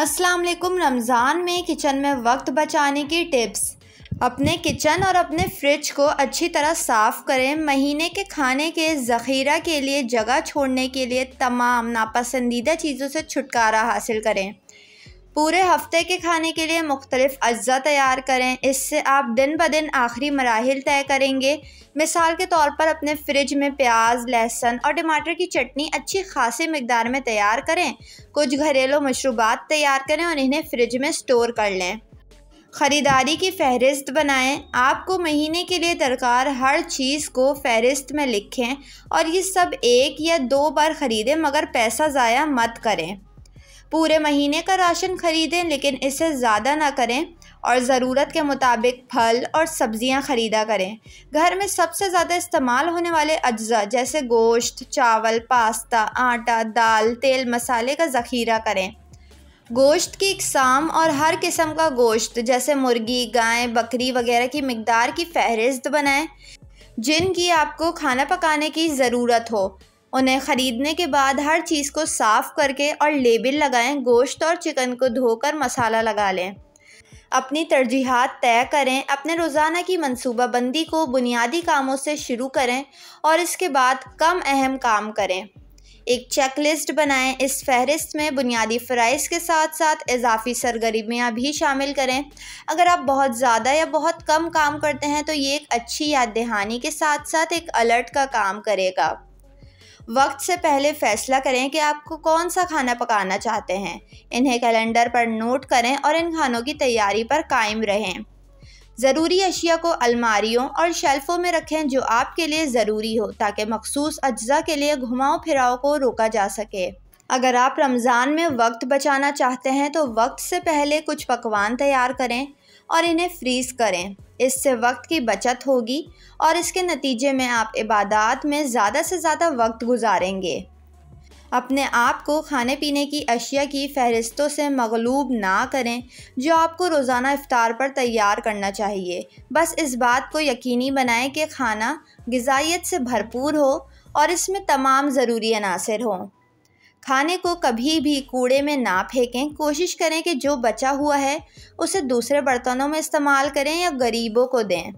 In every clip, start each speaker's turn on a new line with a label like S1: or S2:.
S1: अस्सलाम वालेकुम रमज़ान में किचन में वक्त बचाने की टिप्स अपने किचन और अपने फ्रिज को अच्छी तरह साफ़ करें महीने के खाने के ज़ख़ीरा के लिए जगह छोड़ने के लिए तमाम नापसंदीदा चीज़ों से छुटकारा हासिल करें पूरे हफ्ते के खाने के लिए मुख्तलिफ़ अज्जा तैयार करें इससे आप दिन ब दिन आखिरी मराहल तय करेंगे मिसाल के तौर पर अपने फ्रिज में प्याज लहसुन और टमाटर की चटनी अच्छी खासी मकदार में तैयार करें कुछ घरेलू मशरूबात तैयार करें और इन्हें फ्रिज में स्टोर कर लें ख़रीदारी की फ़हरिस्त बनाएं आपको महीने के लिए दरकार हर चीज़ को फ़हरिस्त में लिखें और ये सब एक या दो बार ख़रीदें मगर पैसा ज़ाया मत करें पूरे महीने का राशन ख़रीदें लेकिन इससे ज़्यादा ना करें और ज़रूरत के मुताबिक फल और सब्ज़ियाँ ख़रीदा करें घर में सबसे ज़्यादा इस्तेमाल होने वाले अज्जा जैसे गोश्त चावल पास्ता आटा दाल तेल मसाले का ज़ख़ीरा करें गोश्त की इकसाम और हर किस्म का गोश्त जैसे मुर्गी गाय बकरी वगैरह की मकदार की फहरिस्त बनाएं जिनकी आपको खाना पकाने की ज़रूरत हो उन्हें ख़रीदने के बाद हर चीज़ को साफ़ करके और लेबल लगाएं गोश्त और चिकन को धोकर मसाला लगा लें अपनी तरजीहत तय करें अपने रोज़ाना की मनसूबा बंदी को बुनियादी कामों से शुरू करें और इसके बाद कम अहम काम करें एक चेकलिस्ट बनाएं इस फहरिस्त में बुनियादी फ़राइज़ के साथ साथ इजाफी सरगर्मियाँ भी शामिल करें अगर आप बहुत ज़्यादा या बहुत कम काम करते हैं तो ये एक अच्छी याद दहानी के साथ साथ एक अलर्ट का काम करेगा वक्त से पहले फ़ैसला करें कि आपको कौन सा खाना पकाना चाहते हैं इन्हें कैलेंडर पर नोट करें और इन खानों की तैयारी पर कायम रहें ज़रूरी अशिया को अलमारियों और शेल्फ़ों में रखें जो आपके लिए ज़रूरी हो ताकि मखसूस अज्जा के लिए घुमाओ फिराओ को रोका जा सके अगर आप रमज़ान में वक्त बचाना चाहते हैं तो वक्त से पहले कुछ पकवान तैयार करें और इन्हें फ्रीज़ करें इससे वक्त की बचत होगी और इसके नतीजे में आप इबादत में ज़्यादा से ज़्यादा वक्त गुजारेंगे अपने आप को खाने पीने की अशिया की फहरिस्तों से मगलूब ना करें जो आपको रोज़ाना इफ़ार पर तैयार करना चाहिए बस इस बात को यकीनी बनाएं कि खाना गजाइत से भरपूर हो और इसमें तमाम ज़रूरी अनासर हों खाने को कभी भी कूड़े में ना फेंकें कोशिश करें कि जो बचा हुआ है उसे दूसरे बर्तनों में इस्तेमाल करें या गरीबों को दें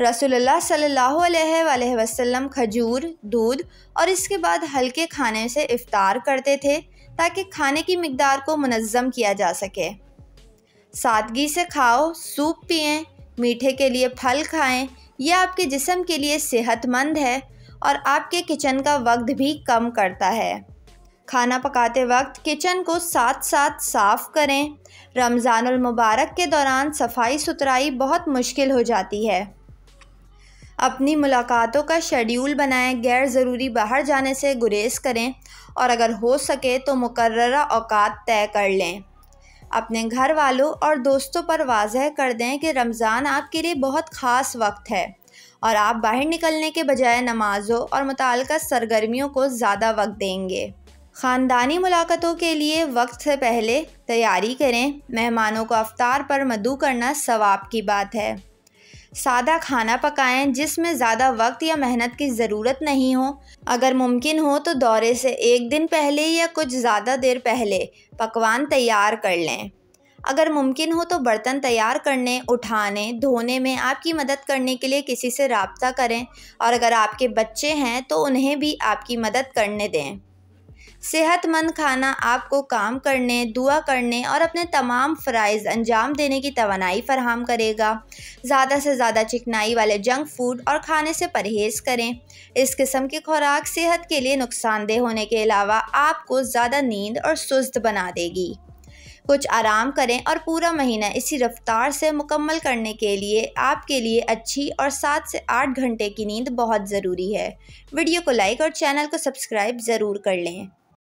S1: रसोल्ला सल्लल्लाहु अलैहि वसल्लम खजूर दूध और इसके बाद हल्के खाने से इफ़ार करते थे ताकि खाने की मकदार को मनज़म किया जा सके सादगी से खाओ सूप पिएं मीठे के लिए फल खाएं यह आपके जिसम के लिए सेहतमंद है और आपके किचन का वक्त भी कम करता है खाना पकाते वक्त किचन को साथ साथ साफ़ करें रमज़ानुल मुबारक के दौरान सफाई सुथराई बहुत मुश्किल हो जाती है अपनी मुलाकातों का शेड्यूल बनाएं गैर ज़रूरी बाहर जाने से गुरेज करें और अगर हो सके तो मुकर्र अवकात तय कर लें अपने घर वालों और दोस्तों पर वाजह कर दें कि रमज़ान आपके लिए बहुत ख़ास वक्त है और आप बाहर निकलने के बजाय नमाज़ों और मुतल सरगर्मियों को ज़्यादा वक्त देंगे ख़ानदानी मुलाकातों के लिए वक्त से पहले तैयारी करें मेहमानों को अवतार पर मदू करना सवाब की बात है सादा खाना पकाएं जिसमें ज़्यादा वक्त या मेहनत की ज़रूरत नहीं हो अगर मुमकिन हो तो दौरे से एक दिन पहले या कुछ ज़्यादा देर पहले पकवान तैयार कर लें अगर मुमकिन हो तो बर्तन तैयार करने उठाने धोने में आपकी मदद करने के लिए किसी से रबता करें और अगर आपके बच्चे हैं तो उन्हें भी आपकी मदद करने दें सेहतमंद खाना आपको काम करने दुआ करने और अपने तमाम फ़राइज़ अंजाम देने की तोानाई फ़राहम करेगा ज़्यादा से ज़्यादा चिकनाई वाले जंक फूड और खाने से परहेज़ करें इस किस्म की खुराक सेहत के लिए नुकसानदेह होने के अलावा आपको ज़्यादा नींद और सुस्त बना देगी कुछ आराम करें और पूरा महीना इसी रफ्तार से मुकम्मल करने के लिए आपके लिए अच्छी और सात से आठ घंटे की नींद बहुत ज़रूरी है वीडियो को लाइक और चैनल को सब्सक्राइब ज़रूर कर लें